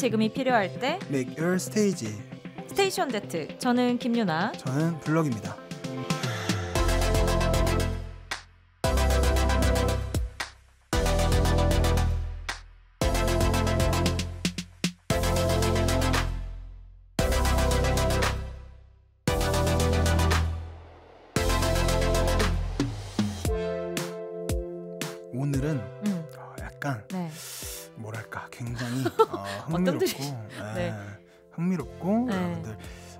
지금이 필요할 때 Make 네, Your Stage 스테이션 데트 저는 김유나 저는 블럭입니다 흥미롭고 네. 여러분들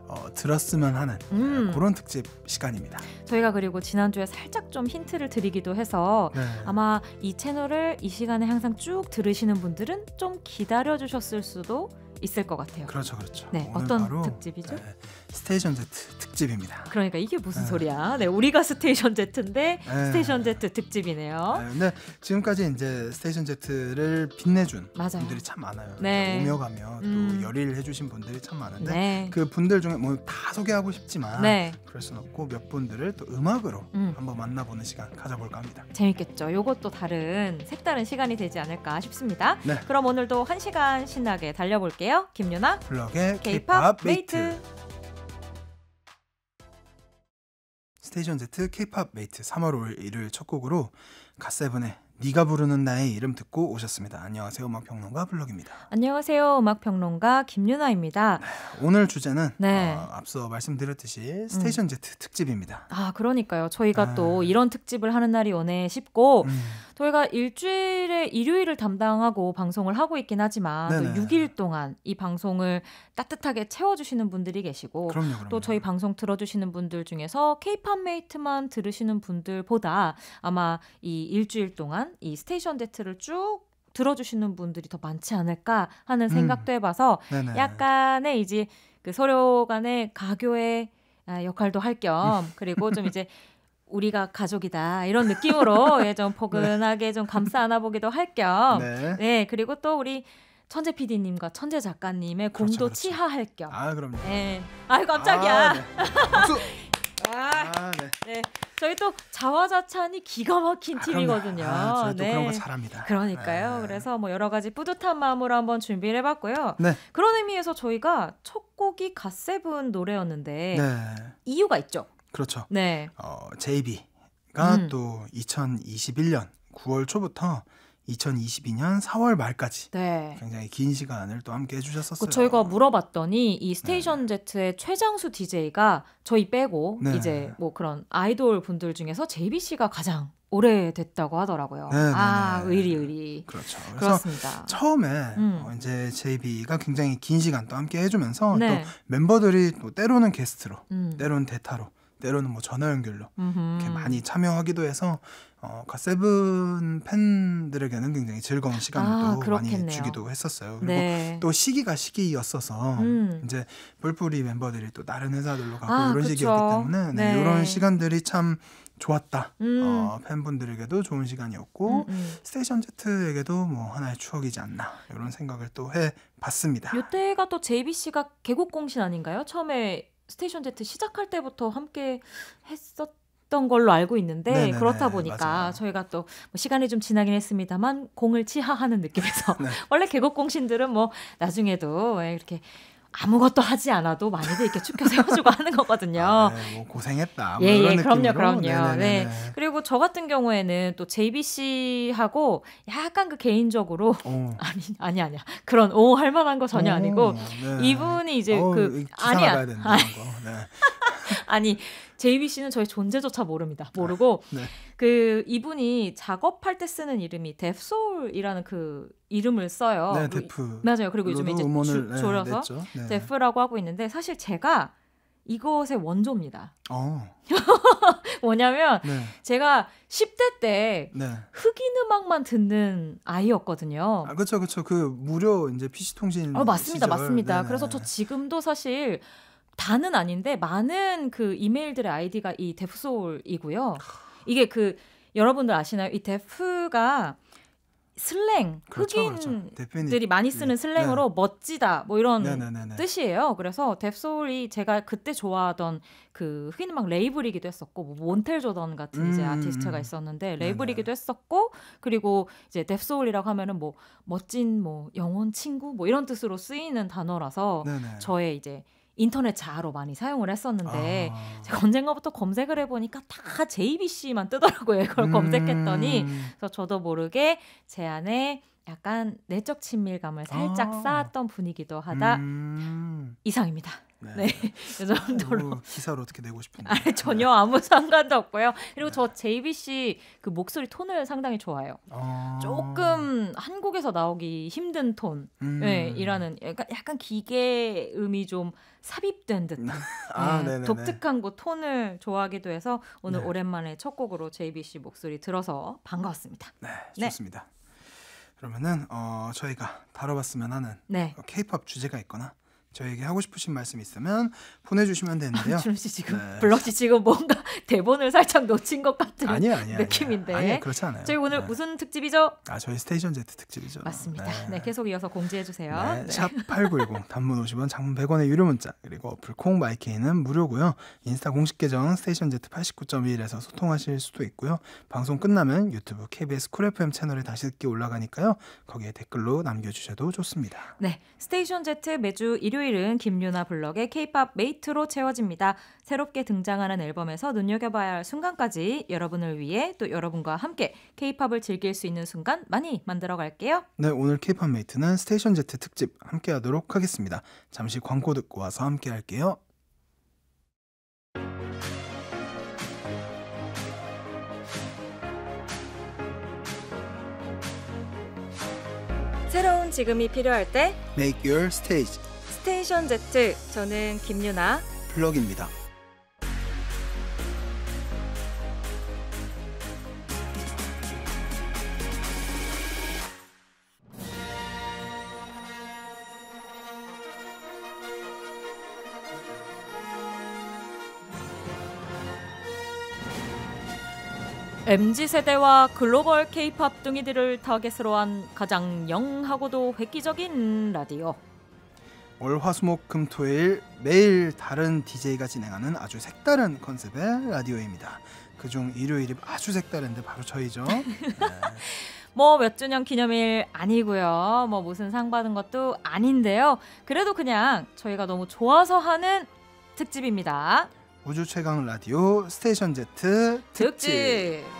어, 들었으면 하는 음. 그런 특집 시간입니다. 저희가 그리고 지난주에 살짝 좀 힌트를 드리기도 해서 네. 아마 이 채널을 이 시간에 항상 쭉 들으시는 분들은 좀 기다려 주셨을 수도 있을 것 같아요. 그렇죠, 그렇죠. 네, 어떤 특집이죠? 네, 스테이션 Z 특집입니다. 그러니까 이게 무슨 네. 소리야? 네, 우리가 스테이션 Z인데 네. 스테이션 Z 특집이네요. 네, 지금까지 이제 스테이션 Z를 빛내준 맞아요. 분들이 참 많아요. 네. 오며 가며 또 음. 열일을 해주신 분들이 참 많은데 네. 그 분들 중에 뭐 다 소개하고 싶지만 네. 그럴 순 없고 몇 분들을 또 음악으로 음. 한번 만나보는 시간 가져볼까 합니다. 재밌겠죠. 이것도 다른 색다른 시간이 되지 않을까 싶습니다. 네. 그럼 오늘도 한 시간 신나게 달려볼게요. 함께해요. 김유나 블럭의 K-팝 메이트. 메이트. 스테이션 Z K-팝 메이트 3월 5일 일일첫 곡으로 가세븐의 네가 부르는 나의 이름 듣고 오셨습니다. 안녕하세요. 음악평론가 블록입니다 안녕하세요. 음악평론가 김윤아입니다. 네, 오늘 주제는 네. 어, 앞서 말씀드렸듯이 스테이션 음. 제트 특집입니다. 아 그러니까요. 저희가 아. 또 네. 이런 특집을 하는 날이 오네 싶고 음. 저희가 일주일에 일요일을 담당하고 방송을 하고 있긴 하지만 또 6일 동안 이 방송을 따뜻하게 채워주시는 분들이 계시고 그럼요, 그럼요. 또 저희 방송 들어주시는 분들 중에서 케이팝 메이트만 들으시는 분들보다 아마 이 일주일 동안 동안 이 스테이션 데트를 쭉 들어주시는 분들이 더 많지 않을까 하는 음. 생각도 해봐서 음. 약간의 이제 그서류 간의 가교의 아, 역할도 할 겸 그리고 좀 이제 우리가 가족이다 이런 느낌으로 예, 좀 포근하게 네. 좀 감싸 안아보기도 할 겸 네. 네. 그리고 또 우리 천재 PD님과 천재 작가님의 그렇죠, 공도 그렇죠. 치하할 겸. 아 그럼요. 네. 아이 깜짝이야. 아, 네. 아, 아, 아 네. 네. 네. 저희 또 자화자찬이 기가 막힌 아, 팀이거든요. 아, 저희 또 네. 그런 거 네. 잘합니다. 그러니까요. 네. 그래서 뭐 여러 가지 뿌듯한 마음으로 한번 준비를 해봤고요. 네. 그런 의미에서 저희가 첫 곡이 갓세븐 노래였는데 네. 이유가 있죠. 그렇죠. 네. 어, JB가 음. 또 2021년 9월 초부터 2022년 4월 말까지 네. 굉장히 긴 시간을 또 함께 해주셨었어요. 그 저희가 물어봤더니 이 네, 네. 스테이션 네. Z의 최장수 DJ가 저희 빼고 네. 이제 뭐 그런 아이돌 분들 중에서 제이비 가 가장 오래됐다고 하더라고요. 네네네. 네, 아, 의리 의리. 그렇죠. 그렇습니다. 처음에 음. 어, 이제 JB가 굉장히 긴 시간 또 함께 해주면서 네. 또 멤버들이 또 때로는 게스트로, 음. 때로는 대타로 때로는 뭐 전화 연결로 이렇게 많이 참여하기도 해서 어, 갓세븐 그러니까 팬들에게는 굉장히 즐거운 아, 시간도 아, 많이 주기도 했었어요. 그리고 네. 또 시기가 시기였어서 음. 이제 볼프리 멤버들이 또 다른 회사들로 가고 아, 이런 그쵸. 시기였기 때문에 네, 네. 이런 시간들이 참 좋았다. 어, 음. 어, 팬분들에게도 좋은 시간이었고 음음. 음. 스테이션 제트에게도 뭐 하나의 추억이지 않나 이런 생각을 또 해봤습니다. 이때가 또 JBC가 개국 공신 아닌가요? 처음에 스테이션 Z 시작할 때부터 함께 했었. 던 걸로 알고 있는데 네네네, 그렇다 보니까 맞아요. 저희가 또 뭐 시간이 좀 지나긴 했습니다만 공을 치하하는 느낌에서 네. 원래 계곡 공신들은 뭐 나중에도 이렇게 아무것도 하지 않아도 많이들 이렇게 축켜 세워주고 하는 거거든요. 아, 네, 뭐 고생했다. 뭐 예, 예, 그럼요, 그럼요. 네네네. 네, 네, 네. 네. 그리고 저 같은 경우에는 또 JBC하고 약간 그 개인적으로 오. 어. 아니 아니 아니야 그런 오 할만한 거 전혀 오, 아니고 네. 이분이 이제 오, 그 아니야. 아니, 네. 아니 제이비 씨는 저의 존재조차 모릅니다. 아, 모르고 네. 그 이분이 작업할 때 쓰는 이름이 데프소울이라는 그 이름을 써요. 네, 그 데프. 맞아요. 그리고 요즘에 이제 주, 네, 줄여서 네, 데프라고 하고 있는데 사실 제가 이것의 원조입니다. 어. 뭐냐면 네. 제가 10대 때 네. 흑인 음악만 듣는 아이였거든요. 아, 그렇죠. 그렇죠. 그 무료 이제 PC 통신 어, 맞습니다. 시절. 맞습니다. 네네. 네, 그래서 저 네. 지금도 사실 다는 아닌데 많은 그 이메일들의 아이디가 이 데프소울이고요. 이게 그 여러분들 아시나요? 이 데프가 슬랭 그렇죠, 그렇죠. 흑인들이 그렇죠. 많이 쓰는 네. 슬랭으로 네. 멋지다 뭐 이런 네네네네. 네, 네, 뜻이에요. 그래서 데프소울이 제가 그때 좋아하던 그 흑인 음악 레이블이기도 했었고 뭐 몬텔 조던 같은 음, 이제 아티스트가 있었는데 레이블이기도 네네. 했었고 그리고 이제 데프소울이라고 하면은 뭐 멋진 뭐 영혼 친구 뭐 이런 뜻으로 쓰이는 단어라서 네네. 저의 이제 인터넷 자아로 많이 사용을 했었는데 아. 제가 언젠가부터 검색을 해보니까 다 JBC만 뜨더라고요. 이걸 음. 검색했더니 그래서 저도 모르게 제 안에 약간 내적 친밀감을 살짝 아. 쌓았던 분이기도 하다. 음. 이상입니다. 네. 네. 그 정도로 기사를 어떻게 내고 싶은데. 아니, 전혀 아무 상관도 없고요. 그리고 네. 저 JBC 그 목소리 톤을 상당히 좋아해요. 아... 조금 한국에서 나오기 힘든 톤. 음... 네, 이라는 약간, 약간 기계음이 좀 삽입된 듯한 아, 네, 독특한 그 톤을 좋아하기도 해서 오늘 네. 오랜만에 첫 곡으로 JBC 목소리 들어서 반가웠습니다. 네, 네, 좋습니다. 그러면은 어, 저희가 다뤄봤으면 하는 케이팝 네. 어, 주제가 있거나 저에게 하고 싶으신 말씀 있으면 보내주시면 아, 되는데요. 아, 씨 지금 네. 블럭씨 지금 뭔가 대본을 살짝 놓친 것 같은 아니야, 아니야, 느낌인데. 아니 그렇지 않아요. 저희 오늘 네. 무슨 특집이죠? 아 저희 스테이션 제 특집이죠. 맞습니다. 네, 네 계속 이어서 공지해 주세요. 네, 네. 샵 #8910 단문 50원, 장문 100원의 유료 문자 그리고 어플 콩 마이케이는 무료고요. 인스타 공식 계정 스테이션 제 89.1에서 소통하실 수도 있고요. 방송 끝나면 유튜브 KBS 쿨 FM 채널에 다시 듣기 올라가니까요. 거기에 댓글로 남겨주셔도 좋습니다. 네, 스테이션 제 매주 일요 일요일은 김유나 블럭의 K-팝 메이트로 채워집니다. 새롭게 등장하는 앨범에서 눈여겨봐야 할 순간까지 여러분을 위해 또 여러분과 함께 K-팝을 즐길 수 있는 순간 많이 만들어 갈게요. 네, 오늘 K-팝 메이트는 스테이션 Z 특집 함께 하도록 하겠습니다. 잠시 광고 듣고 와서 함께 할게요. 새로운 지금이 필요할 때 Make Your Stage 스테이션 Z 저는 김유나 플럭입니다. MZ세대와 글로벌 케이팝 둥이들을 타겟으로 한 가장 영하고도 획기적인 라디오 월화수목금토일 매일 다른 DJ가 진행하는 아주 색다른 컨셉의 라디오입니다. 그중 일요일이 아주 색다른데 바로 저희죠. 네. 뭐몇 주년 기념일 아니고요. 뭐 무슨 상 받은 것도 아닌데요. 그래도 그냥 저희가 너무 좋아서 하는 특집입니다. 우주 최강 라디오 스테이션 Z 특집. 특집.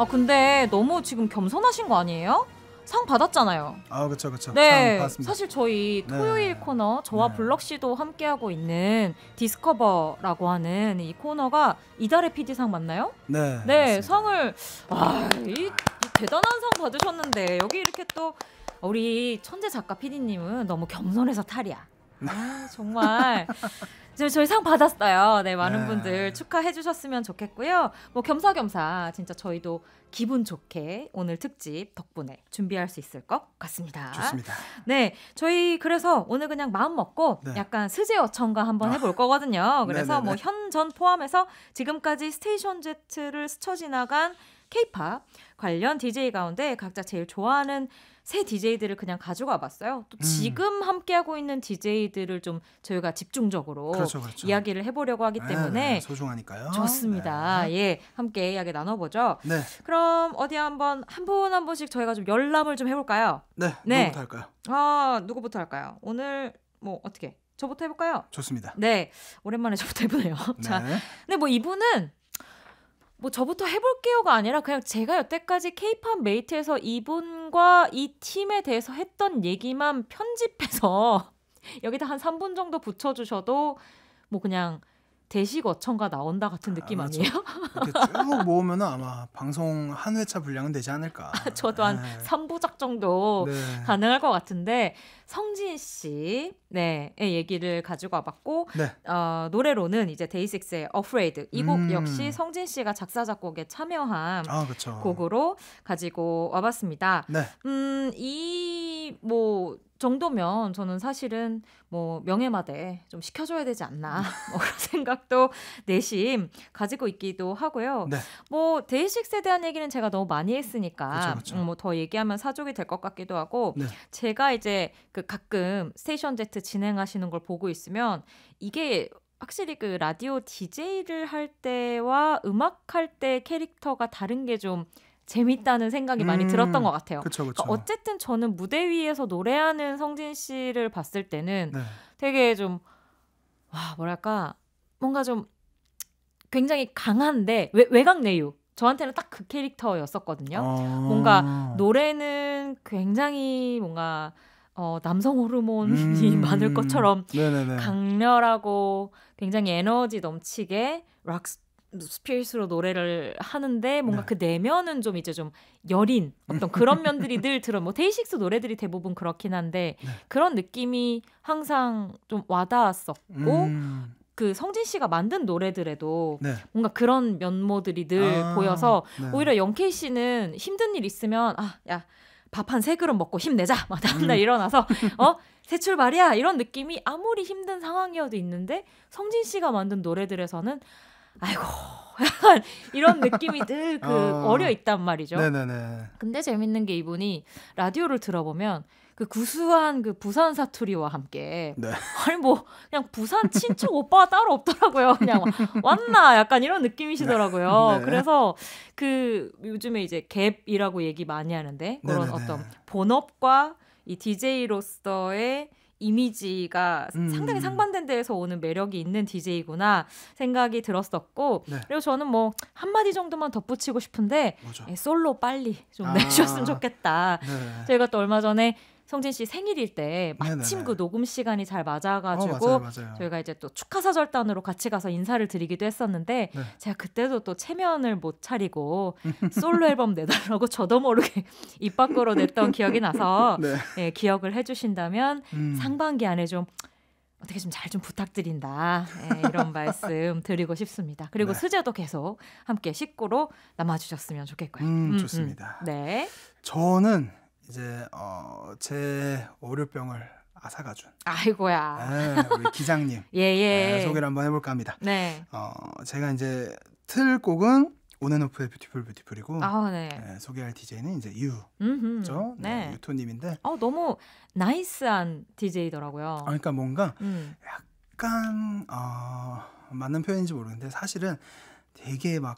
아 근데 너무 지금 겸손하신 거 아니에요? 상 받았잖아요. 아 그렇죠 그렇죠. 네 사실 저희 네. 토요일 네. 코너 저와 네. 블럭 씨도 함께하고 있는 디스커버라고 하는 이 코너가 이달의 PD 상 맞나요? 네. 네 맞습니다. 상을 아이 대단한 상 받으셨는데 여기 이렇게 또 우리 천재 작가 PD님은 너무 겸손해서 탈이야. 아, 정말. 저희 상 받았어요. 네, 많은 네. 분들 축하해 주셨으면 좋겠고요. 뭐 겸사겸사 진짜 저희도 기분 좋게 오늘 특집 덕분에 준비할 수 있을 것 같습니다. 좋습니다. 네, 저희 그래서 오늘 그냥 마음 먹고 네. 약간 스제어청과 한번 아. 해볼 거거든요. 그래서 네, 네, 뭐현전 네. 포함해서 지금까지 스테이션 제트를 스쳐 지나간 케이팝 관련 DJ 가운데 각자 제일 좋아하는 새 DJ들을 그냥 가져가 봤어요. 또 음. 지금 함께하고 있는 DJ들을 좀 저희가 집중적으로 그렇죠, 그렇죠. 이야기를 해보려고 하기 아, 때문에 네, 소중하니까요. 좋습니다. 네. 예, 함께 이야기 나눠보죠. 네. 그럼 어디 한번 한 분한 한 분씩 저희가 좀 열람을 좀 해볼까요? 네, 네. 누구부터 할까요? 아, 누구부터 할까요? 오늘 뭐 어떻게? 저부터 해볼까요? 좋습니다. 네, 오랜만에 저부터 해보네요. 네. 자, 근데 뭐 이분은 뭐 저부터 해볼게요가 아니라 그냥 제가 여태까지 케이팝 메이트에서 이분과 이 팀에 대해서 했던 얘기만 편집해서 여기다 한 3분 정도 붙여주셔도 뭐 그냥 대식 어천가 나온다 같은 아, 느낌 아, 아니에요? 쭉 모으면 아마 방송 한 회차 분량은 되지 않을까. 저도 한 네. 3부작 정도 네. 가능할 것 같은데 성진 씨, 네, 얘기를 가지고 와봤고, 네. 어, 노래로는 이제 데이식스의 Afraid. 이곡 음. 역시 성진 씨가 작사, 작곡에 참여한 아, 곡으로 가지고 와봤습니다. 네. 음, 이, 뭐, 정도면 저는 사실은 뭐 명예마대 좀 시켜줘야 되지 않나 음. 뭐 그런 생각도 내심 가지고 있기도 하고요. 네. 뭐 데이식스에 대한 얘기는 제가 너무 많이 했으니까 음, 뭐더 얘기하면 사족이 될 것 같기도 하고 네. 제가 이제 그 가끔 스테이션 제트 진행하시는 걸 보고 있으면 이게 확실히 그 라디오 디제이를할 때와 음악할 때 캐릭터가 다른 게 좀 재밌다는 생각이 음, 많이 들었던 것 같아요. 그쵸, 그쵸. 그러니까 어쨌든 저는 무대 위에서 노래하는 성진 씨를 봤을 때는 네. 되게 좀, 와, 뭐랄까, 뭔가 좀 굉장히 강한데, 외, 외강 내유. 저한테는 딱 그 캐릭터였었거든요. 어... 뭔가 노래는 굉장히 뭔가 어, 남성 호르몬이 음, 많을 것처럼 네네네. 강렬하고 굉장히 에너지 넘치게 락 스피릿으로 노래를 하는데 뭔가 네. 그 내면은 좀 이제 좀 여린 어떤 그런 면들이 늘 들어 뭐 데이식스 노래들이 대부분 그렇긴 한데 네. 그런 느낌이 항상 좀 와닿았었고 음. 그 성진 씨가 만든 노래들에도 네. 뭔가 그런 면모들이 늘 아, 보여서 네. 오히려 영케이 씨는 힘든 일 있으면 아야 밥한세 그릇 먹고 힘내자. 막 다음날 음. 일어나서 어? 새 출발이야. 이런 느낌이 아무리 힘든 상황이어도 있는데 성진 씨가 만든 노래들에서는 아이고 약 이런 느낌이 늘그 아. 어... 려 있단 말이죠. 네네네. 근데 재밌는 게 이분이 라디오를 들어보면 그 구수한 그 부산 사투리와 함께 네. 아니 뭐 그냥 부산 친척 오빠가 따로 없더라고요. 그냥 왔나 약간 이런 느낌이시더라고요. 네. 네. 그래서 그 요즘에 이제 갭이라고 얘기 많이 하는데 그런 네, 네, 네. 어떤 본업과 이 DJ로서의 이미지가 음. 상당히 상반된 데에서 오는 매력이 있는 디제이구나 생각이 들었었고 네. 그리고 저는 뭐 한마디 정도만 덧붙이고 싶은데 예, 솔로 빨리 좀 아. 내주셨으면 좋겠다. 네. 저희가 또 얼마 전에 성진 씨 생일일 때 마침 그 네네그 녹음 시간이 잘 어, 맞아가지고 어, 맞아요, 맞아요. 저희가 이제 또 축하 사절단으로 같이 가서 인사를 드리기도 했었는데 네. 제가 그때도 또 체면을 못 차리고 솔로 앨범 내달라고 저도 모르게 입 밖으로 냈던 기억이 나서 네. 예, 기억을 해주신다면 음. 상반기 안에 좀 어떻게 좀 잘좀 좀 부탁드린다 네, 이런 말씀 드리고 싶습니다. 그리고 네. 수제도 계속 함께 식구로 남아주셨으면 좋겠고요. 음, 음, 음. 좋습니다. 음. 네. 저는 이제 어, 제 오류병을 아사가준. 아이고야. 네, 우리 기장님. 예예. 예. 네, 소개를 한번 해볼까 합니다. 네. 어, 제가 이제 틀 곡은 온앤오프의 뷰티풀 뷰티풀이고 아, 네. 네, 소개할 디제이는 이제 유, 그죠? 네, 네. 유토님인데. 어 너무 나이스한 DJ더라고요. 아, 그러니까 뭔가 음. 약간 어, 맞는 표현인지 모르겠는데 사실은 되게 막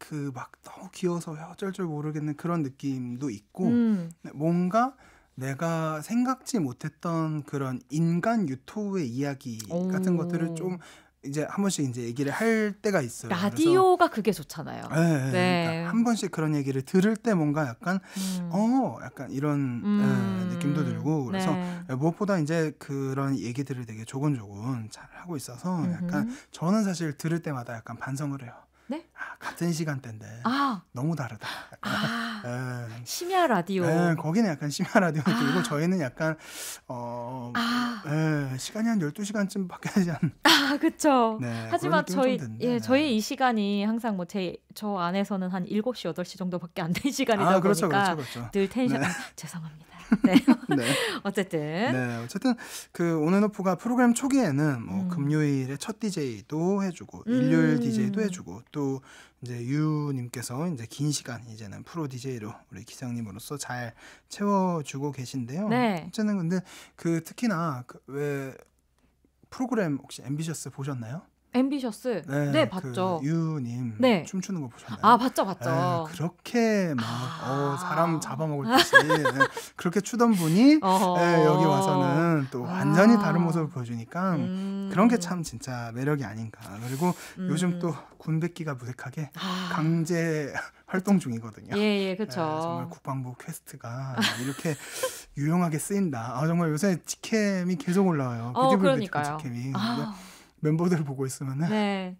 그막 너무 귀여워서 어쩔 줄 모르겠는 그런 느낌도 있고 음. 네, 뭔가 내가 생각지 못했던 그런 인간 유토의 이야기 오. 같은 것들을 좀 이제 한 번씩 이제 얘기를 할 때가 있어요. 라디오가 그게 좋잖아요. 네, 네, 네. 그러니까 한 번씩 그런 얘기를 들을 때 뭔가 약간 음. 어, 약간 이런 음. 네, 느낌도 들고 그래서 네. 네 무엇보다 이제 그런 얘기들을 되게 조곤조곤 잘 하고 있어서 약간 저는 사실 들을 때마다 약간 반성을 해요. 같은 시간대인데 아. 너무 다르다. 아. 예. 심야 라디오. 네, 거기는 약간 심야 라디오 아. 그리고 저희는 약간 어 네, 시간이 한 12시간쯤밖에 되지 않나. 아, 그렇죠. 하지만 저희 예, 저희 네. 이 시간이 항상 뭐제 저 안에서는 한 7시 8시 정도밖에 안 되는 시간이다 아, 그렇죠, 보니까 그렇죠, 그렇죠. 늘 텐션 네. 아, 죄송합니다. 네. 네. 어쨌든. 네. 어쨌든 그오앤오프가 프로그램 초기에는 뭐 음. 금요일에 첫 DJ도 해주고 음. 일요일 음. DJ도 해주고 또 이제 유님께서 이제 긴 시간 이제는 프로 디제이로 우리 기상님으로서 잘 채워주고 계신데요. 네. 어쨌든 근데 그 특히나 그 왜 프로그램 혹시 앰비셔스 보셨나요? 앰비셔스. 네, 네 그 봤죠. 그 유님 네. 춤추는 거 보셨나요? 아 봤죠, 봤죠. 에 네, 그렇게 막 아~ 어, 사람 잡아먹을 듯이 네, 그렇게 추던 분이 에 네, 여기 와서는 또 완전히 다른 모습을 보여주니까 음~ 그런 게 참 진짜 매력이 아닌가. 그리고 음~ 요즘 또 군백기가 무색하게 아~ 강제 활동 중이거든요. 예, 예, 그렇죠. 예, 정말 국방부 퀘스트가 이렇게 유용하게 쓰인다. 아 정말 요새 직캠이 계속 올라와요. 어, 그러니까요. 직캠이. 아. 멤버들 보고 있으면은 네.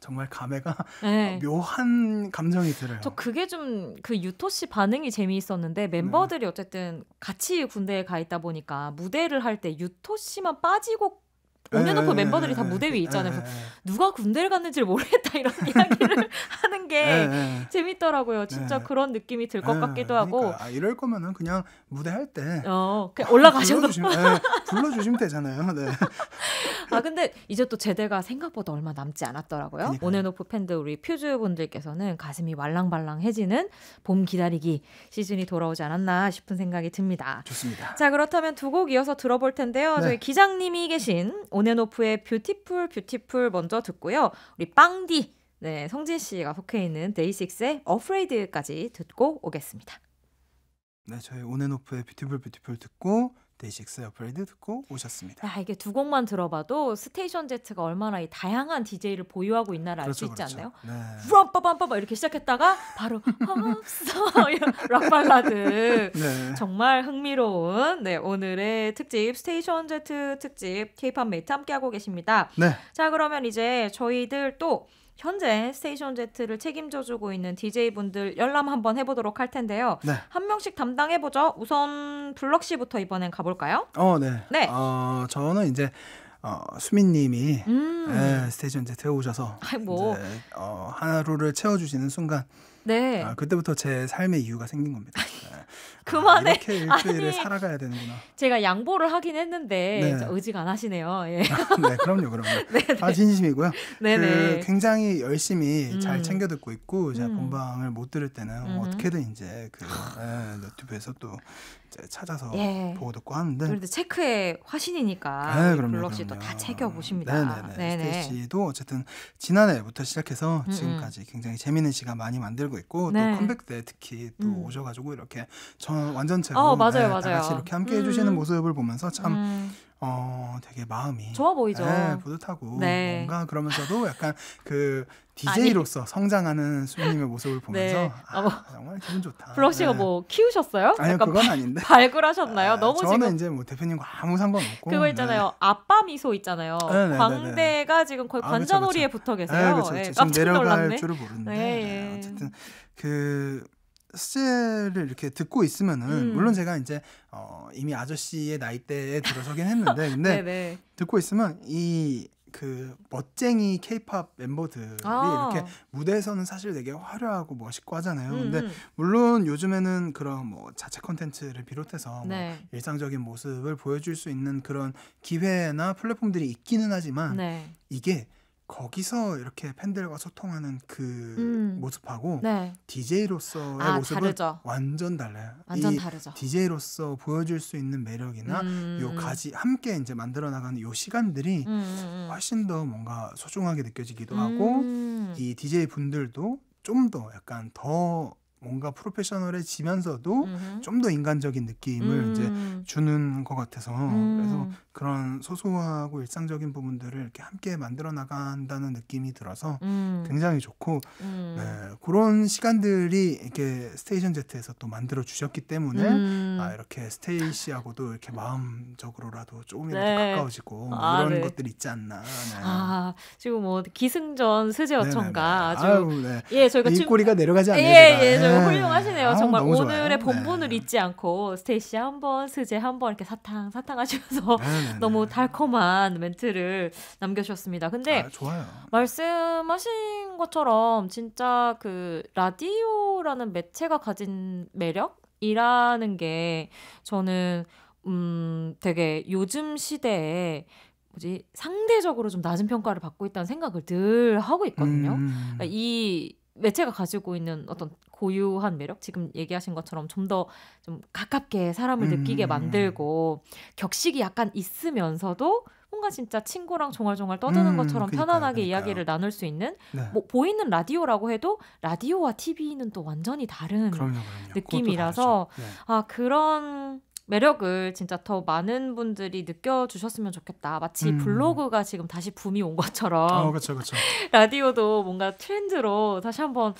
정말 감회가 네. 묘한 감정이 들어요. 저 그게 좀 그 유토 씨 반응이 재미있었는데 멤버들이 네. 어쨌든 같이 군대에 가 있다 보니까 무대를 할 때 유토 씨만 빠지고 올려놓고 예, 예, 멤버들이 다 예, 무대 위에 있잖아요. 그래서 누가 군대를 갔는지를 모르겠다 이런 이야기를 하는 게 재밌더라고요. 진짜 그런 느낌이 들 것 같기도 하고. 그러니까, 아, 이럴 거면은 그냥 무대 할때 어, 올라가셔도 불러주시면, 불러주시면 되잖아요. 네. 아 근데 이제 또 제대가 생각보다 얼마 남지 않았더라고요. 그러 온앤오프 팬들 우리 퓨즈 분들께서는 가슴이 말랑말랑해지는봄 기다리기 시즌이 돌아오지 않았나 싶은 생각이 듭니다. 좋습니다. 자 그렇다면 두 곡 이어서 들어볼 텐데요. 네. 저희 기장님이 계신 온앤오프의 뷰티풀 뷰티풀 먼저 듣고요. 우리 빵디 네, 성진 씨가 속해 있는 데이식스의 어프레이드까지 듣고 오겠습니다. 네, 저희 온앤오프의 뷰티풀 뷰티풀 듣고 데이식스 어플레이드 듣고 오셨습니다. 야, 아, 이게 두 곡만 들어봐도 스테이션 제트가 얼마나 이 다양한 DJ를 보유하고 있나를 그렇죠, 그렇죠, 있지 그렇죠. 않나요? 네. 람빠밤빠밤 이렇게 시작했다가 바로 없어 락발라드 네. 정말 흥미로운 네 오늘의 특집 스테이션 제트 특집 K-팝 메이트 함께하고 계십니다. 네. 자 그러면 이제 저희들 또 현재 스테이션 Z를 책임져주고 있는 DJ분들 열람 한번 해보도록 할 텐데요. 네. 한 명씩 담당해보죠. 우선 블럭 씨부터 이번엔 가볼까요? 어, 네. 네. 어, 저는 이제 어, 수민님이 음. 네, 스테이션 Z에 오셔서 아이, 뭐. 이제, 어, 하루를 채워주시는 순간 네. 아, 그때부터 제 삶의 이유가 생긴 겁니다. 네. 아, 그만해. 이렇게 일주일을 아니, 살아가야 되는구나. 제가 양보를 하긴 했는데 네. 의지가 안 하시네요. 예. 아, 네, 그럼요, 그럼요. 네네. 네. 아 진심이고요. 네네. 그 네. 굉장히 열심히 음. 잘 챙겨 듣고 있고 제가 음. 본방을 못 들을 때는 음. 어떻게든 이제 그 네, 유튜브에서 예, 또 찾아서 예. 보고 듣고 하는데 그런데 체크의 화신이니까 네, 블록 씨도 다 챙겨 보십니다. 스테이 씨도 어쨌든 지난해부터 시작해서 음, 음. 지금까지 굉장히 재밌는 시간 많이 만들고 있고 네. 또 컴백 때 특히 또 음. 오셔가지고 이렇게 전 완전체로 어, 맞아요, 네, 맞아요. 다 같이 이렇게 함께 음. 해주시는 모습을 보면서 참 음. 어 되게 마음이 좋아 보이죠. 네, 뿌듯하고 네. 뭔가 그러면서도 약간 그 DJ로서 아니. 성장하는 수빈님의 모습을 네. 보면서 네. 아, 뭐, 정말 기분 좋다. 브러쉬가 네. 뭐 키우셨어요? 아니요 그건 아닌데 발굴하셨나요? 아, 너무 저는 지금... 이제 뭐 대표님과 아무 상관없고 그거 있잖아요 네. 아빠 미소 있잖아요. 네, 네, 광대가 지금 거의 아, 관자놀이에 아, 붙어 계세요. 네, 그쵸, 그쵸. 네, 깜짝 놀랐네. 줄을 모르는데 어쨌든 그. 수제를 이렇게 듣고 있으면은 음. 물론 제가 이제 어 이미 아저씨의 나이대에 들어서긴 했는데 근데 듣고 있으면 이 그 멋쟁이 케이팝 멤버들이 아~ 이렇게 무대에서는 사실 되게 화려하고 멋있고 하잖아요. 음 근데 음. 물론 요즘에는 그런 뭐 자체 컨텐츠를 비롯해서 뭐 네. 뭐 일상적인 모습을 보여줄 수 있는 그런 기회나 플랫폼들이 있기는 하지만 네. 이게 거기서 이렇게 팬들과 소통하는 그 음. 모습하고 네. DJ로서의 아, 모습은 다르죠. 완전 달라요. 완전 이 다르죠. DJ로서 보여줄 수 있는 매력이나 음. 요 가지 함께 이제 만들어 나가는 요 시간들이 음. 음, 음. 훨씬 더 뭔가 소중하게 느껴지기도 하고 음. 이 DJ 분들도 좀 더 약간 더 뭔가 프로페셔널해지면서도 좀 더 인간적인 느낌을 음. 이제 주는 것 같아서 음. 그래서 그런 소소하고 일상적인 부분들을 이렇게 함께 만들어 나간다는 느낌이 들어서 음. 굉장히 좋고 음. 네, 그런 시간들이 이렇게 스테이션 제트에서 또 만들어 주셨기 때문에 음. 아, 이렇게 스테이시하고도 이렇게 마음적으로라도 조금이라도 네. 가까워지고 뭐 아, 이런 네. 것들이 있지 않나. 네. 아 지금 뭐 기승전 스제 네, 네, 어청가 아주 아예 저희가 이 꼬리가 침... 내려가지 예, 않네요. 예, 네. 훌륭하시네요. 정말 아, 오늘의 좋아요. 본분을 네. 잊지 않고 스테이씨 한 번, 스제 한 번 이렇게 사탕 사탕 하시면서 네, 네, 네. 너무 달콤한 멘트를 남겨주셨습니다. 근데 아, 말씀하신 것처럼 진짜 그 라디오라는 매체가 가진 매력이라는 게 저는 음 되게 요즘 시대에 뭐지 상대적으로 좀 낮은 평가를 받고 있다는 생각을 늘 하고 있거든요. 음. 그러니까 이 매체가 가지고 있는 어떤 고유한 매력 지금 얘기하신 것처럼 좀 더좀 좀 가깝게 사람을 음. 느끼게 만들고 격식이 약간 있으면서도 뭔가 진짜 친구랑 종알종알 떠드는 음, 것처럼 그러니까요, 편안하게 그러니까요. 이야기를 나눌 수 있는 네. 뭐 보이는 라디오라고 해도 라디오와 TV는 또 완전히 다른 그럼요, 그럼요. 느낌이라서 네. 아 그런 매력을 진짜 더 많은 분들이 느껴주셨으면 좋겠다. 마치 음. 블로그가 지금 다시 붐이 온 것처럼. 어, 그쵸, 그쵸. 라디오도 뭔가 트렌드로 다시 한번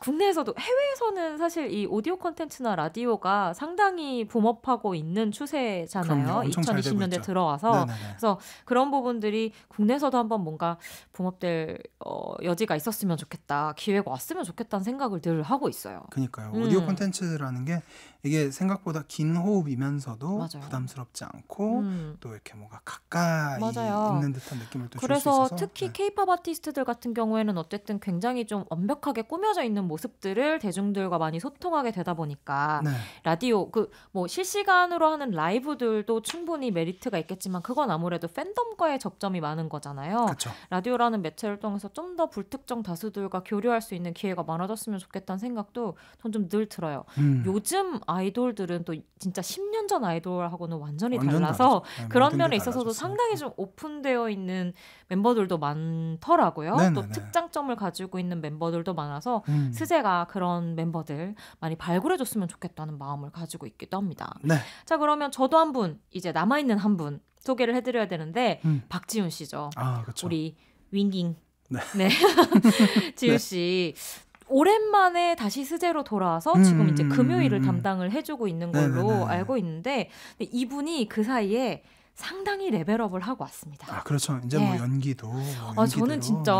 국내에서도 해외에서는 사실 이 오디오 콘텐츠나 라디오가 상당히 붐업하고 있는 추세잖아요. 2020년대 들어와서 네네네. 그래서 그런 부분들이 국내에서도 한번 뭔가 붐업될 어, 여지가 있었으면 좋겠다, 기회가 왔으면 좋겠다는 생각을 늘 하고 있어요. 그니까요. 음. 오디오 콘텐츠라는 게 이게 생각보다 긴 호흡이면서도 맞아요. 부담스럽지 않고 음. 또 이렇게 뭔가 가까이 맞아요. 있는 듯한 느낌을 또 줄수 있어서 특히 케이팝 네. 아티스트들 같은 경우에는 어쨌든 굉장히 좀 완벽하게 꾸며져 있는 모습들을 대중들과 많이 소통하게 되다 보니까 네. 라디오 그 뭐 실시간으로 하는 라이브들도 충분히 메리트가 있겠지만 그건 아무래도 팬덤과의 접점이 많은 거잖아요. 그쵸. 라디오라는 매체를 통해서 좀 더 불특정 다수들과 교류할 수 있는 기회가 많아졌으면 좋겠다는 생각도 전좀늘 들어요. 음. 요즘 아이돌들은 또 진짜 10년 전 아이돌하고는 완전히 완전 달라서 네, 그런 면에 있어서도 네. 상당히 좀 오픈되어 있는 멤버들도 많더라고요. 네네네. 네, 또 네. 특장점을 가지고 있는 멤버들도 많아서 음. 스제가 그런 멤버들 많이 발굴해줬으면 좋겠다는 마음을 가지고 있기도 합니다. 네. 자 그러면 저도 한 분 이제 남아 있는 한 분 소개를 해드려야 되는데 음. 박지훈 씨죠. 아, 그렇죠. 우리 윙잉 네. 네. 지우 씨. 네. 오랜만에 다시 스제로 돌아와서 음, 지금 음, 이제 음, 금요일을 음, 음, 담당을 해주고 있는 네, 네, 걸로 네네네. 네. 알고 있는데 이분이 그 사이에 상당히 레벨업을 하고 왔습니다. 아 그렇죠. 이제 뭐 예. 뭐 연기도. 아 저는 진짜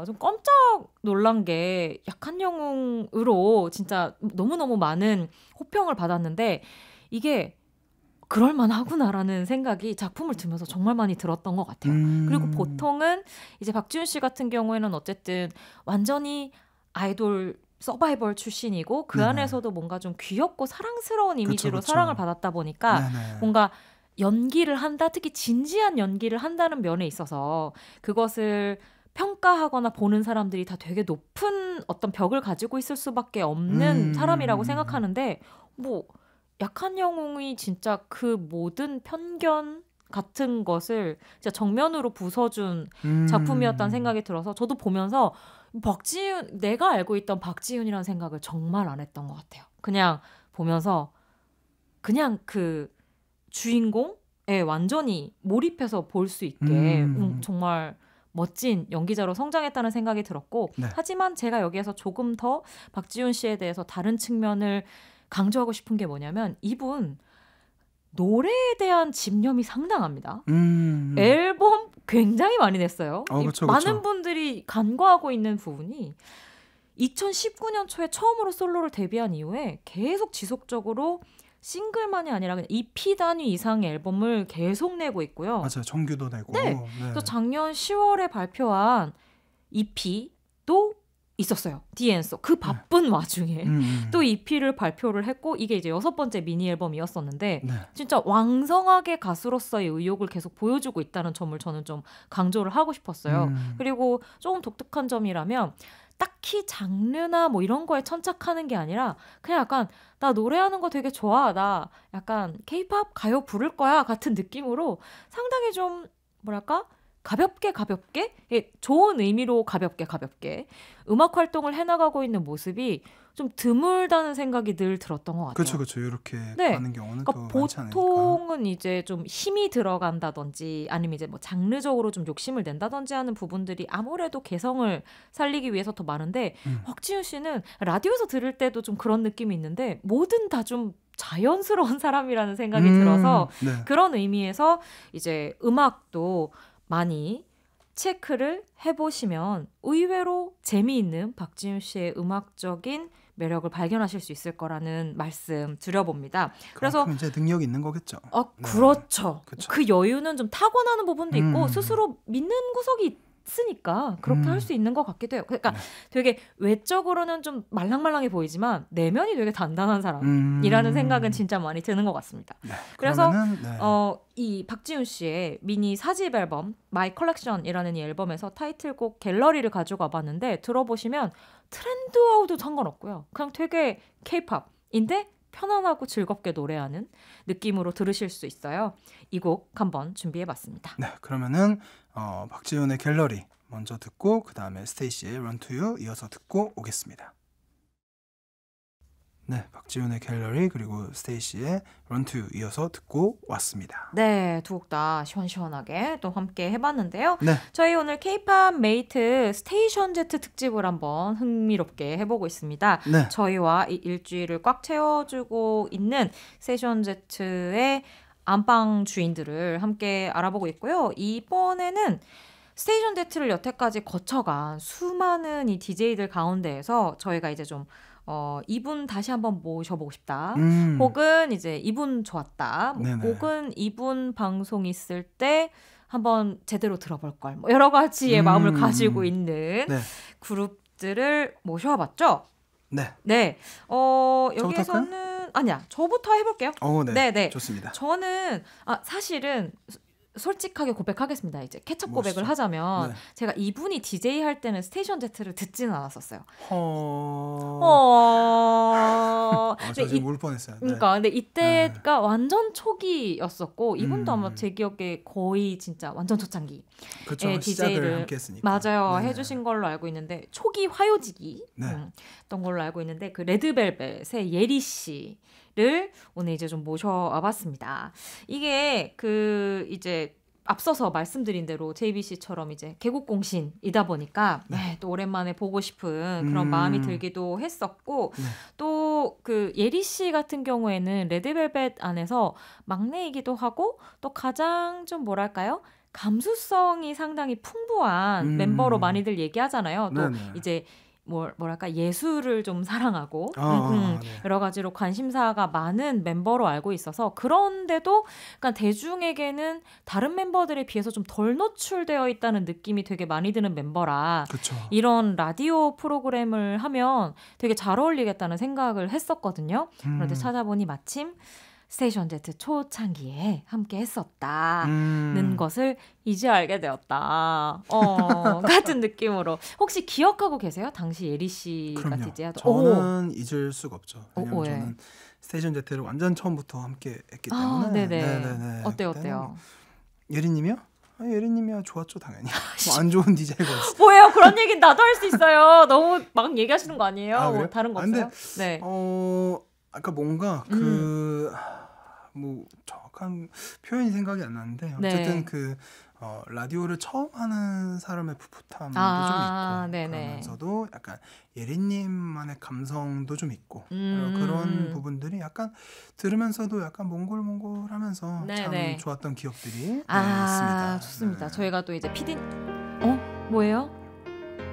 네. 좀 깜짝 놀란 게 약한 영웅으로 진짜 너무 너무 많은 호평을 받았는데 이게 그럴만하구나라는 생각이 작품을 들면서 정말 많이 들었던 것 같아요. 음... 그리고 보통은 이제 박지훈 씨 같은 경우에는 어쨌든 완전히 아이돌 서바이벌 출신이고 그 네네. 안에서도 뭔가 좀 귀엽고 사랑스러운 이미지로 그쵸, 그쵸. 사랑을 받았다 보니까 네네. 뭔가 연기를 한다 특히 진지한 연기를 한다는 면에 있어서 그것을 평가하거나 보는 사람들이 다 되게 높은 어떤 벽을 가지고 있을 수밖에 없는 음. 사람이라고 생각하는데 뭐 약한 영웅이 진짜 그 모든 편견 같은 것을 진짜 정면으로 부숴준 음. 작품이었다는 생각이 들어서 저도 보면서 박지윤 내가 알고 있던 박지윤이라는 생각을 정말 안 했던 것 같아요. 그냥 보면서 그냥 그 주인공에 완전히 몰입해서 볼 수 있게 음. 음. 정말 멋진 연기자로 성장했다는 생각이 들었고 네. 하지만 제가 여기에서 조금 더 박지윤 씨에 대해서 다른 측면을 강조하고 싶은 게 뭐냐면 이분 노래에 대한 집념이 상당합니다. 음, 앨범 굉장히 많이 냈어요. 어, 그쵸, 많은 그쵸. 분들이 간과하고 있는 부분이 2019년 초에 처음으로 솔로를 데뷔한 이후에 계속 지속적으로 싱글만이 아니라 그냥 EP 단위 이상의 앨범을 계속 내고 있고요. 맞아요. 정규도 내고. 네. 네. 그 작년 10월에 발표한 EP도 있었어요. 디엔소 그 바쁜 네. 와중에 음. 음. 또 EP를 발표를 했고 이게 이제 여섯 번째 미니 앨범이었었는데 네. 진짜 왕성하게 가수로서의 의욕을 계속 보여주고 있다는 점을 저는 좀 강조를 하고 싶었어요. 음. 그리고 조금 독특한 점이라면 딱히 장르나 뭐 이런 거에 천착하는 게 아니라 그냥 약간 나 노래하는 거 되게 좋아 나 약간 케팝 가요 부를 거야 같은 느낌으로 상당히 좀 뭐랄까 가볍게 가볍게 예, 좋은 의미로 가볍게 가볍게 음악 활동을 해나가고 있는 모습이 좀 드물다는 생각이 늘 들었던 것 같아요. 그렇죠, 그렇죠. 이렇게 네. 가는 경우는 그러니까 보통은 이제 좀 힘이 들어간다든지 아니면 이제 뭐 장르적으로 좀 욕심을 낸다든지 하는 부분들이 아무래도 개성을 살리기 위해서 더 많은데 음. 곽지윤 씨는 라디오에서 들을 때도 좀 그런 느낌이 있는데 뭐든 다 좀 자연스러운 사람이라는 생각이 음. 들어서 네. 그런 의미에서 이제 음악도 많이 체크를 해보시면 의외로 재미있는 박지윤 씨의 음악적인 매력을 발견하실 수 있을 거라는 말씀 드려봅니다. 그래서 이제 능력이 있는 거겠죠. 아, 그렇죠. 그렇그 여유는 좀 타고나는 부분도 있고 음. 스스로 믿는 구석이 있으니까 그렇게 음. 할수 있는 것 같기도 해요. 그러니까 네. 되게 외적으로는 좀 말랑말랑해 보이지만 내면이 되게 단단한 사람이라는 음. 생각은 진짜 많이 드는 것 같습니다. 네, 그래서 네. 어이 박지훈 씨의 미니 사집 앨범 마이 컬렉션이라는 이 앨범에서 타이틀곡 갤러리를 가져가 봤는데 들어보시면 트렌드와도 상관없고요. 그냥 되게 케팝인데 편안하고 즐겁게 노래하는 느낌으로 들으실 수 있어요. 이 곡 한번 준비해 봤습니다. 네, 그러면은 어, 박지훈의 갤러리 먼저 듣고 그 다음에 스테이시의 런투유 이어서 듣고 오겠습니다. 네, 박지훈의 갤러리 그리고 스테이시의 런투 이어서 듣고 왔습니다. 네, 두 곡 다 시원시원하게 또 함께 해봤는데요. 네. 저희 오늘 케이팝 메이트 스테이션 제 특집을 한번 흥미롭게 해보고 있습니다. 네. 저희와 이 일주일을 꽉 채워주고 있는 스테이션 제의 안방 주인들을 함께 알아보고 있고요. 이번에는 스테이션 데트를 여태까지 거쳐간 수많은 이 DJ들 가운데에서 저희가 이제 좀 어, 이분 다시 한번 모셔보고 싶다. 음. 혹은 이제 이분 좋았다. 네네. 혹은 이분 방송 있을 때 한번 제대로 들어볼 걸. 뭐 여러 가지의 음. 마음을 가지고 있는 네. 그룹들을 모셔봤죠. 네. 네. 어, 여기에서는 아니야. 저부터 해볼게요. 오, 어, 네. 네. 네, 좋습니다. 저는 아, 사실은 솔직하게 고백하겠습니다. 이제 케첩 고백을 하자면 네. 제가 이분이 DJ 할 때는 스테이션 제를 듣지는 않았었어요. 허. 어. 아, 저 지금 울 뻔했어요. 네. 그러니까 근데 이때가 네. 완전 초기였었고 이분도 음. 아마 제 기억에 거의 진짜 완전 초창기. 그렇죠. DJ를 예, 함께 했으니까. 맞아요. 네. 해주신 걸로 알고 있는데 초기 화요지기 네. 음, 걸로 알고 있는데 그 레드벨벳의 예리 씨. 를 오늘 이제 좀 모셔와 봤습니다. 이게 그 이제 앞서서 말씀드린 대로 JBC처럼 이제 개국공신이다 보니까 네. 네, 또 오랜만에 보고 싶은 그런 음. 마음이 들기도 했었고 네. 또그 예리 씨 같은 경우에는 레드벨벳 안에서 막내이기도 하고 또 가장 좀 뭐랄까요? 감수성이 상당히 풍부한 음. 멤버로 많이들 얘기하잖아요. 또 네네. 이제 뭘, 뭐, 뭐랄까 예술을 좀 사랑하고 아, 아 음, 음 아, 네. 여러 가지로 관심사가 많은 멤버로 알고 있어서 그런데도 그러니까 대중에게는 다른 멤버들에 비해서 좀 덜 노출되어 있다는 느낌이 되게 많이 드는 멤버라 그쵸. 이런 라디오 프로그램을 하면 되게 잘 어울리겠다는 생각을 했었거든요. 음. 그런데 찾아보니 마침 스테이션 Z 초창기에 함께 했었다는 음. 것을 이제 알게 되었다. 어, 같은 느낌으로. 혹시 기억하고 계세요? 당시 예리 씨가 디 DJ하던. 저는 오. 잊을 수가 없죠. 어, 왜냐면 오, 저는 스테이션 Z를 완전 처음부터 함께 했기 아, 때문에. 아, 네네. 네네네. 어때요? 어때요? 뭐 예리 님이요? 아, 예리님이야 좋았죠 당연히 아, 뭐안 좋은 디자이가 있어 뭐예요 그런 얘기 나도 할 수 있어요 너무 막 얘기하시는 거 아니에요 아, 뭐 다른 거 아, 없어요? 네. 어 아까 뭔가 음. 그 음. 뭐 정확한 표현이 생각이 안 나는데 어쨌든 네. 그 어, 라디오를 처음 하는 사람의 풋풋함도 아, 좀 있고 네네. 그러면서도 약간 예린님만의 감성도 좀 있고 음. 그런 부분들이 약간 들으면서도 약간 몽골몽골하면서 네, 참 네. 좋았던 기억들이 아, 있습니다. 좋습니다. 네. 저희가 또 이제 피디 어 뭐예요?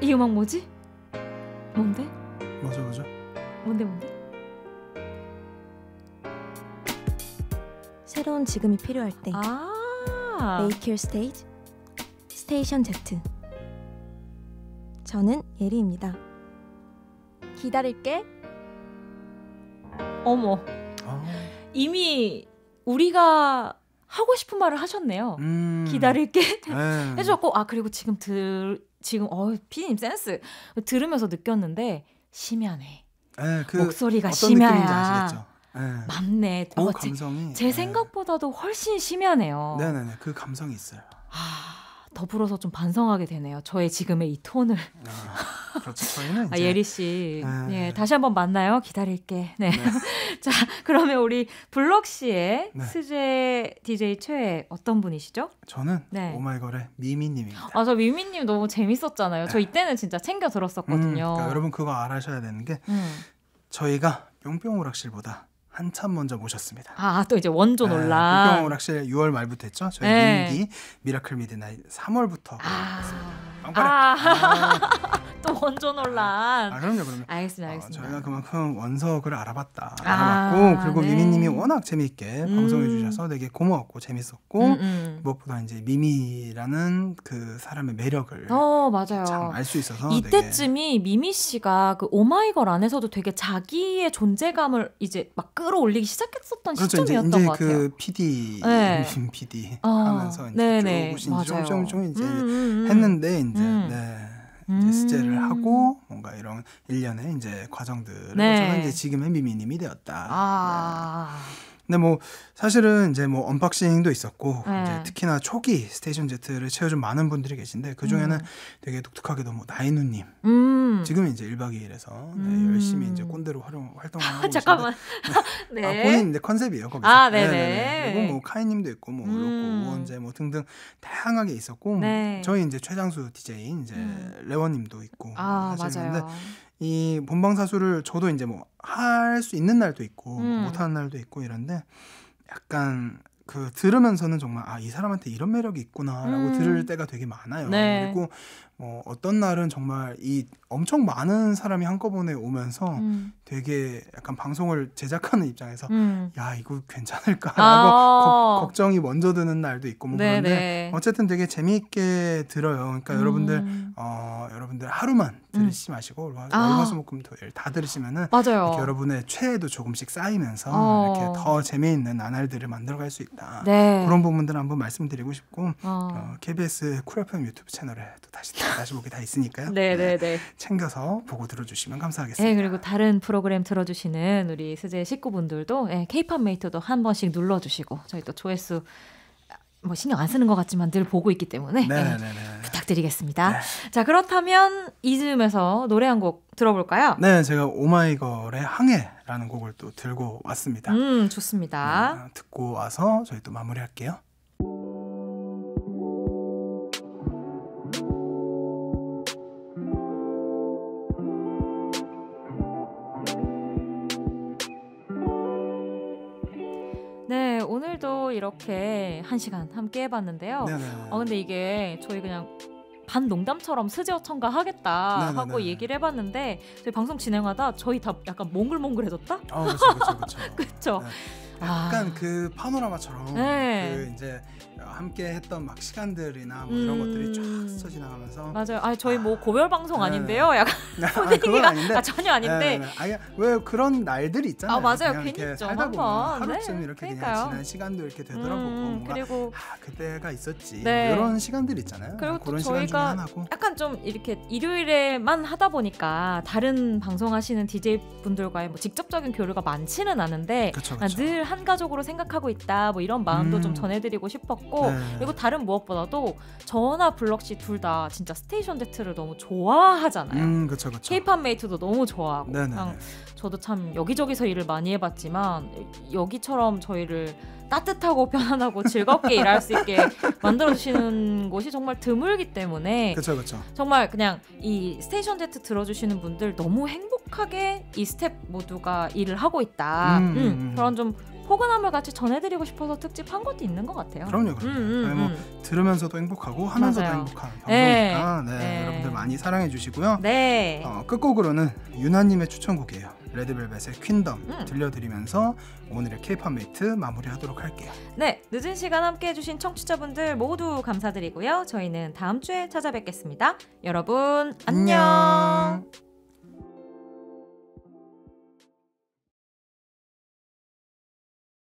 이 음악 뭐지? 뭔데? 뭐죠 뭐죠? 뭔데 뭔데? 새로운 지금이 필요할 때 아~ Make Your Stage, s t a t Z 저는 예리입니다 기다릴게 어머 아~ 이미 우리가 하고 싶은 말을 하셨네요. 음. 기다릴게 네. 해주셨고 아 그리고 지금 들 지금 어 피디님 센스 들으면서 느꼈는데 심연해 네, 그 목소리가 심야야. 예. 맞네. 어, 어, 감성이 제, 제 예. 생각보다도 훨씬 심하네요. 네네네 그 감성이 있어요. 아, 더불어서 좀 반성하게 되네요. 저의 지금의 이 톤을. 아, 그렇죠. 저희는 아, 이제... 아, 예리 씨, 아, 예, 네. 예, 다시 한번 만나요. 기다릴게. 네. 네. 자, 그러면 우리 블럭 씨의 네. 수제 DJ 최 어떤 분이시죠? 저는 네. 오마이걸의 미미님입니다. 아, 저 미미님 너무 재밌었잖아요. 저 네. 이때는 진짜 챙겨 들었었거든요. 음, 그러니까 여러분 그거 알아셔야 되는 게 음. 저희가 뿅뿅 오락실보다 한참 먼저 모셨습니다. 아 또 이제 원조 네, 논란. 아, 국경 오락실 6월 말부터 했죠. 저희 네. 민기 미라클 미드나잇 3월부터 아. 했습니다. 빵빠레. 아. 아. 또 원조 논란. 아, 그럼요, 그럼요. 알겠습니다, 어, 알겠습니다. 어, 저희가 그만큼 원석을 알아봤다. 아, 알아봤고 그리고 네. 미미님이 워낙 재미있게 음. 방송해 주셔서 되게 고마웠고 재밌었고 음, 음. 무엇보다 이제 미미라는 그 사람의 매력을 어, 맞아요. 알수 있어서 이때쯤이 미미 씨가 그 오마이걸 안에서도 되게 자기의 존재감을 이제 막 끌어올리기 시작했었던 그렇죠, 시점이었던 이제, 이제 것 그 같아요. 그 PD, 네. PD 아, 하면서 이제 네네. 조금씩 조금 조 이제 음, 음, 음. 했는데 이제 음. 네. 이제 수제를 음. 하고 뭔가 이런 일련의 이제 과정들을 네. 저는 이제 지금 의 미미님이 되었다. 아. 네. 근데 뭐 사실은 이제 뭐 언박싱도 있었고 네. 이제 특히나 초기 스테이션 제트를 채워준 많은 분들이 계신데 그 중에는 음. 되게 독특하게도 뭐 나인우님 음. 지금 이제 1박 2일에서 음. 네, 열심히 이제 꼰대로 활용 활동하고 잠깐만 네. 아, 본인 이제 컨셉이에요 거기서 아, 네, 네, 네네 그리고 뭐 카이님도 있고 뭐 음. 로코 뭐 원제 뭐 등등 다양하게 있었고 네. 저희 이제 최장수 디제인 이제 음. 레원님도 있고 아, 뭐 맞아요. 이 본방 사수를 저도 이제 뭐 할 수 있는 날도 있고 음. 못하는 날도 있고 이런데 약간 그 들으면서는 정말 아 이 사람한테 이런 매력이 있구나라고 음. 들을 때가 되게 많아요. 네. 그리고 어, 어떤 날은 정말 이 엄청 많은 사람이 한꺼번에 오면서 음. 되게 약간 방송을 제작하는 입장에서 음. 야 이거 괜찮을까라고 아~ 거, 걱정이 먼저 드는 날도 있고 뭐 그런데 어쨌든 되게 재미있게 들어요. 그러니까 음. 여러분들 어 여러분들 하루만 음. 들으시지 마시고 월화수목금토일 아. 다 들으시면은 맞아요. 여러분의 최애도 조금씩 쌓이면서 어. 이렇게 더 재미있는 나날들을 만들어갈 수 있다. 네. 그런 부분들 한번 말씀드리고 싶고 어. 어, KBS 쿨 FM 유튜브 채널에 또 다시. 다시 보기 다 있으니까요. 네네네. 네, 네. 네, 챙겨서 보고 들어주시면 감사하겠습니다. 네, 그리고 다른 프로그램 들어주시는 우리 스제 식구분들도 케이팝 네, 메이트도 한 번씩 눌러주시고 저희 또 조회수 뭐 신경 안 쓰는 것 같지만 늘 보고 있기 때문에 네, 부탁드리겠습니다. 네. 자 그렇다면 이즈음에서 노래 한 곡 들어볼까요? 네, 제가 오마이걸의 항해라는 곡을 또 들고 왔습니다. 음, 좋습니다. 네, 듣고 와서 저희 또 마무리할게요. 한 시간 함께 해봤는데요. 네네. 아 근데 이게 저희 그냥 반 농담처럼 스제어 첨가하겠다 하고 얘기를 해봤는데 저희 방송 진행하다 저희 다 약간 몽글몽글해졌다. 아 그렇죠 그렇죠 그렇죠. 약간 아... 그 파노라마처럼 네. 네. 그 이제 함께 했던 막 시간들이나 뭐 이런 음... 것들이 쫙 음. 스쳐 지나가면서 맞아요. 아 저희 뭐 아. 고별 방송 네. 아, 아닌데요. 약간 분위기가 아, 아, 전혀 아닌데. 네네네. 네, 아니 왜 그런 날들이 있잖아요. 아 맞아요. 괜히 이렇게 살다 한번. 하루쯤 네. 이렇게 그러니까요. 그냥 지난 시간도 이렇게 되더라고 음, 그리고 아, 그때가 있었지 뭐 네. 이런 시간들 있잖아요. 그리고 또 저희가 약간 좀 이렇게 일요일에만 하다 보니까 다른 방송하시는 DJ 분들과의 뭐 직접적인 교류가 많지는 않은데 그쵸, 아, 그쵸. 늘 한가족으로 생각하고 있다 뭐 이런 마음도 음. 좀좀 음. 전해드리고 싶었고 네. 그리고 다른 무엇보다도 저나 블럭 씨둘 다 진짜 스테이션 데트를 너무 좋아하잖아요. 음, 그쵸, 그쵸. 케이팝 메이트도 너무 좋아하고 네네. 네, 그냥 네. 저도 참 여기저기서 일을 많이 해봤지만 여기처럼 저희를 따뜻하고 편안하고 즐겁게 일할 수 있게 만들어 주시는 곳이 정말 드물기 때문에 그쵸, 그쵸. 정말 그냥 이 스테이션 제 들어주시는 분들 너무 행복하게 이 스텝 모두가 일을 하고 있다 음, 음, 음. 음. 그런 좀 포근함을 같이 전해드리고 싶어서 특집한 것도 있는 것 같아요. 그럼요, 그럼요. 음, 음, 뭐 음. 들으면서도 행복하고 하면서도 맞아요. 행복한 네. 방송이니까 네. 네, 네. 여러분들 많이 사랑해 주시고요. 네. 어, 끝곡으로는 유나님의 추천곡이에요. 레드벨벳의 퀸덤 음. 들려드리면서 오늘의 케이팝 메이트 마무리하도록 할게요. 네, 늦은 시간 함께해 주신 청취자분들 모두 감사드리고요. 저희는 다음 주에 찾아뵙겠습니다. 여러분 안녕. 안녕.